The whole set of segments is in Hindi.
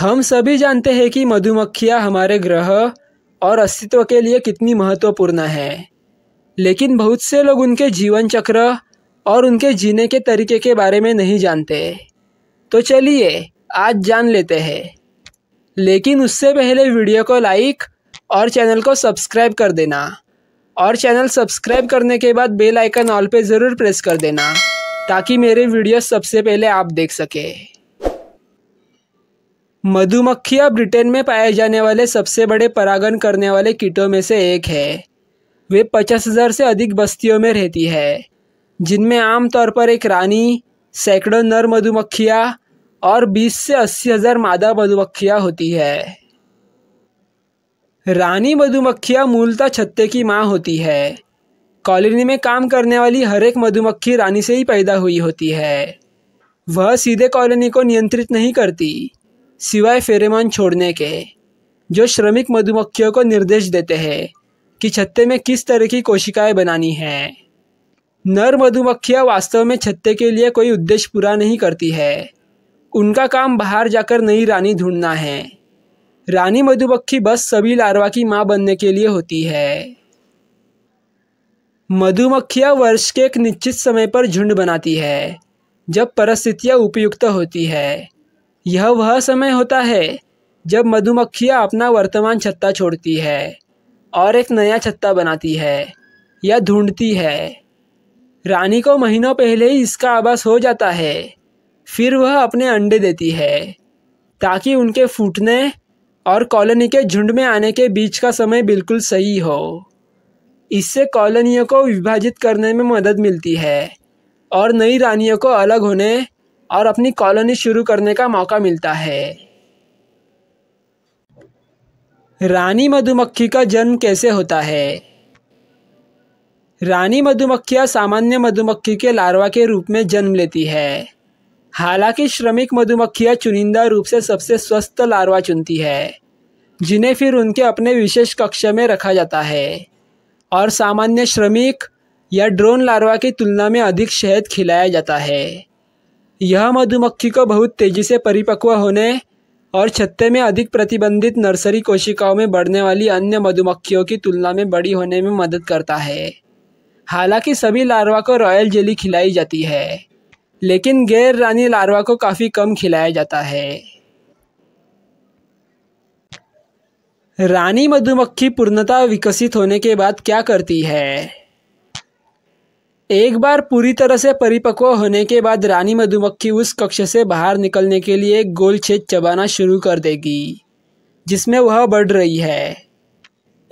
हम सभी जानते हैं कि मधुमक्खियां हमारे ग्रह और अस्तित्व के लिए कितनी महत्वपूर्ण है लेकिन बहुत से लोग उनके जीवन चक्र और उनके जीने के तरीके के बारे में नहीं जानते तो चलिए आज जान लेते हैं लेकिन उससे पहले वीडियो को लाइक और चैनल को सब्सक्राइब कर देना और चैनल सब्सक्राइब करने के बाद बेल आइकन ऑल पे ज़रूर प्रेस कर देना ताकि मेरे वीडियो सबसे पहले आप देख सकें मधुमक्खियां ब्रिटेन में पाए जाने वाले सबसे बड़े परागण करने वाले कीटों में से एक है वे पचास हज़ार से अधिक बस्तियों में रहती है जिनमें आमतौर पर एक रानी सैकड़ों नर मधुमक्खियाँ और 20 से अस्सी हज़ार मादा मधुमक्खियाँ होती है रानी मधुमक्खियाँ मूलतः छत्ते की माँ होती है कॉलोनी में काम करने वाली हर एक मधुमक्खी रानी से ही पैदा हुई होती है वह सीधे कॉलोनी को नियंत्रित नहीं करती सिवाय फेरेमान छोड़ने के जो श्रमिक मधुमक्खियों को निर्देश देते हैं कि छत्ते में किस तरह की कोशिकाएं बनानी है नर मधुमक्खियां वास्तव में छत्ते के लिए कोई उद्देश्य पूरा नहीं करती है उनका काम बाहर जाकर नई रानी ढूंढना है रानी मधुमक्खी बस सभी लार्वा की माँ बनने के लिए होती है मधुमक्खियाँ वर्ष के एक निश्चित समय पर झुंड बनाती है जब परिस्थितियाँ उपयुक्त होती है यह वह समय होता है जब मधुमक्खियाँ अपना वर्तमान छत्ता छोड़ती है और एक नया छत्ता बनाती है या ढूंढती है रानी को महीनों पहले ही इसका आभास हो जाता है फिर वह अपने अंडे देती है ताकि उनके फूटने और कॉलोनी के झुंड में आने के बीच का समय बिल्कुल सही हो इससे कॉलोनियों को विभाजित करने में मदद मिलती है और नई रानियों को अलग होने और अपनी कॉलोनी शुरू करने का मौका मिलता है रानी मधुमक्खी का जन्म कैसे होता है रानी मधुमक्खियां सामान्य मधुमक्खी के लार्वा के रूप में जन्म लेती है हालांकि श्रमिक मधुमक्खियाँ चुनिंदा रूप से सबसे स्वस्थ लार्वा चुनती है जिन्हें फिर उनके अपने विशेष कक्ष में रखा जाता है और सामान्य श्रमिक या ड्रोन लार्वा की तुलना में अधिक शहद खिलाया जाता है यह मधुमक्खी को बहुत तेज़ी से परिपक्व होने और छत्ते में अधिक प्रतिबंधित नर्सरी कोशिकाओं में बढ़ने वाली अन्य मधुमक्खियों की तुलना में बड़ी होने में मदद करता है हालांकि सभी लार्वा को रॉयल जेली खिलाई जाती है लेकिन गैर रानी लार्वा को काफ़ी कम खिलाया जाता है रानी मधुमक्खी पूर्णतः विकसित होने के बाद क्या करती है एक बार पूरी तरह से परिपक्व होने के बाद रानी मधुमक्खी उस कक्ष से बाहर निकलने के लिए एक गोल छेद चबाना शुरू कर देगी जिसमें वह बढ़ रही है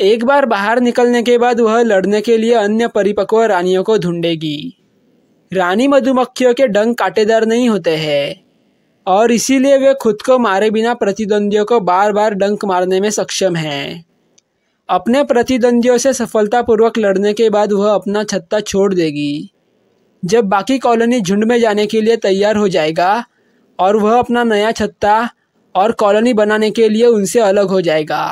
एक बार बाहर निकलने के बाद वह लड़ने के लिए अन्य परिपक्व रानियों को ढूंढेगी रानी मधुमक्खियों के डंग काटेदार नहीं होते हैं और इसीलिए वे खुद को मारे बिना प्रतिद्वंदियों को बार बार डंक मारने में सक्षम हैं अपने प्रतिद्वंदियों से सफलतापूर्वक लड़ने के बाद वह अपना छत्ता छोड़ देगी जब बाकी कॉलोनी झुंड में जाने के लिए तैयार हो जाएगा और वह अपना नया छत्ता और कॉलोनी बनाने के लिए उनसे अलग हो जाएगा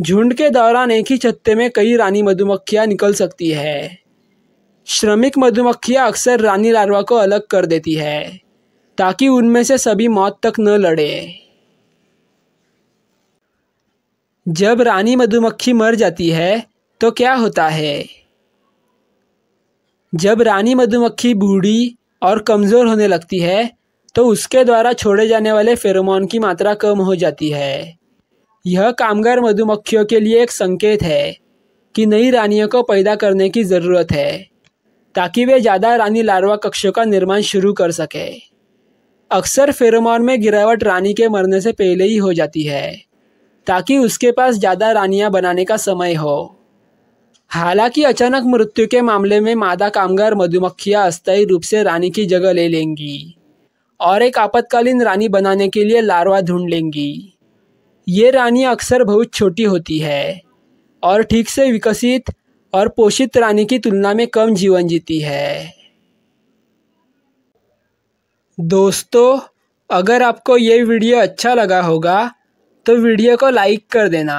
झुंड के दौरान एक ही छत्ते में कई रानी मधुमक्खियाँ निकल सकती है श्रमिक मधुमक्खियाँ अक्सर रानी लार्वा को अलग कर देती है ताकि उनमें से सभी मौत तक न लड़े जब रानी मधुमक्खी मर जाती है तो क्या होता है जब रानी मधुमक्खी बूढ़ी और कमज़ोर होने लगती है तो उसके द्वारा छोड़े जाने वाले फेरोमोन की मात्रा कम हो जाती है यह कामगार मधुमक्खियों के लिए एक संकेत है कि नई रानियों को पैदा करने की ज़रूरत है ताकि वे ज़्यादा रानी लार्वा कक्षों का निर्माण शुरू कर सकें अक्सर फेरोमोन में गिरावट रानी के मरने से पहले ही हो जाती है ताकि उसके पास ज़्यादा रानियाँ बनाने का समय हो हालांकि अचानक मृत्यु के मामले में मादा कामगार मधुमक्खियाँ अस्थायी रूप से रानी की जगह ले लेंगी और एक आपातकालीन रानी बनाने के लिए लार्वा ढूंढ लेंगी ये रानी अक्सर बहुत छोटी होती है और ठीक से विकसित और पोषित रानी की तुलना में कम जीवन जीती है दोस्तों अगर आपको ये वीडियो अच्छा लगा होगा तो वीडियो को लाइक कर देना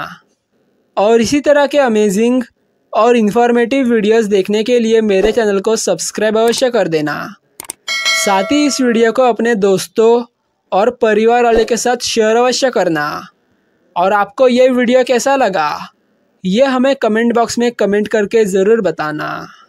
और इसी तरह के अमेजिंग और इन्फॉर्मेटिव वीडियोस देखने के लिए मेरे चैनल को सब्सक्राइब अवश्य कर देना साथ ही इस वीडियो को अपने दोस्तों और परिवार वाले के साथ शेयर अवश्य करना और आपको ये वीडियो कैसा लगा ये हमें कमेंट बॉक्स में कमेंट करके ज़रूर बताना